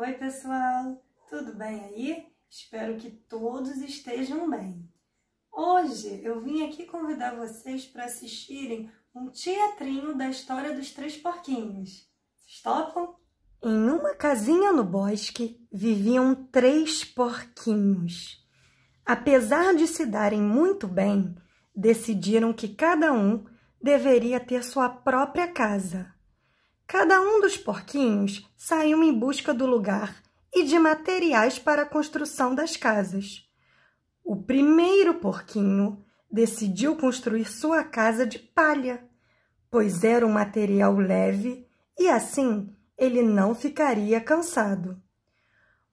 Oi, pessoal! Tudo bem aí? Espero que todos estejam bem. Hoje eu vim aqui convidar vocês para assistirem um teatrinho da história dos três porquinhos. Vocês topam? Em uma casinha no bosque viviam três porquinhos. Apesar de se darem muito bem, decidiram que cada um deveria ter sua própria casa. Cada um dos porquinhos saiu em busca do lugar e de materiais para a construção das casas. O primeiro porquinho decidiu construir sua casa de palha, pois era um material leve e assim ele não ficaria cansado.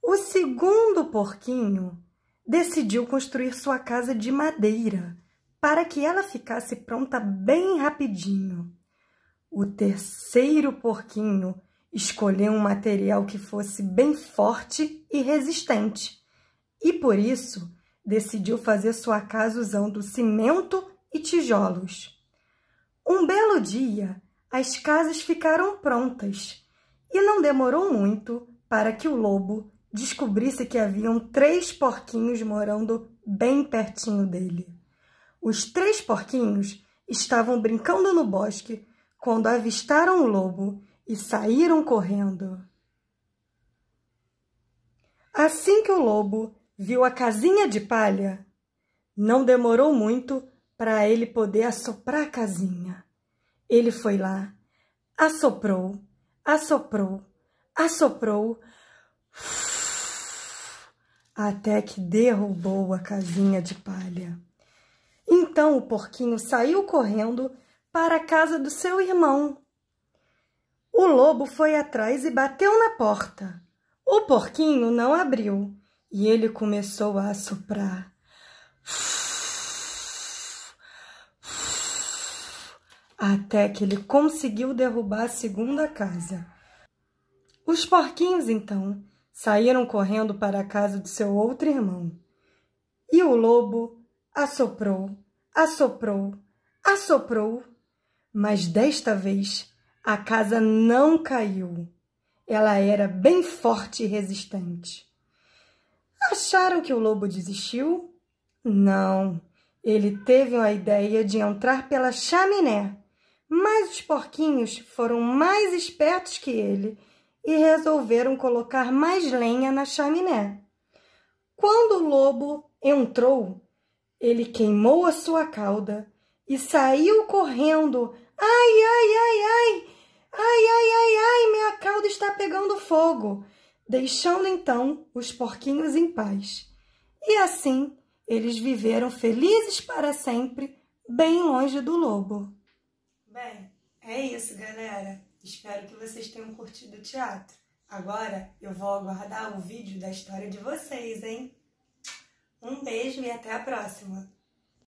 O segundo porquinho decidiu construir sua casa de madeira para que ela ficasse pronta bem rapidinho. O terceiro porquinho escolheu um material que fosse bem forte e resistente, e por isso decidiu fazer sua casa usando cimento e tijolos. Um belo dia, as casas ficaram prontas e não demorou muito para que o lobo descobrisse que haviam três porquinhos morando bem pertinho dele. Os três porquinhos estavam brincando no bosque quando avistaram o lobo e saíram correndo. Assim que o lobo viu a casinha de palha, não demorou muito para ele poder assoprar a casinha. Ele foi lá, assoprou, assoprou, assoprou, até que derrubou a casinha de palha. Então o porquinho saiu correndo para a casa do seu irmão. O lobo foi atrás e bateu na porta. O porquinho não abriu e ele começou a assoprar. Até que ele conseguiu derrubar a segunda casa. Os porquinhos, então, saíram correndo para a casa do seu outro irmão. E o lobo assoprou, assoprou, assoprou mas desta vez a casa não caiu. Ela era bem forte e resistente. Acharam que o lobo desistiu? Não. Ele teve uma ideia de entrar pela chaminé, mas os porquinhos foram mais espertos que ele e resolveram colocar mais lenha na chaminé. Quando o lobo entrou, ele queimou a sua cauda e saiu correndo Ai, ai, ai, ai! Ai, ai, ai, ai! Minha cauda está pegando fogo! Deixando então os porquinhos em paz. E assim eles viveram felizes para sempre, bem longe do lobo. Bem, é isso, galera. Espero que vocês tenham curtido o teatro. Agora eu vou aguardar o vídeo da história de vocês, hein? Um beijo e até a próxima!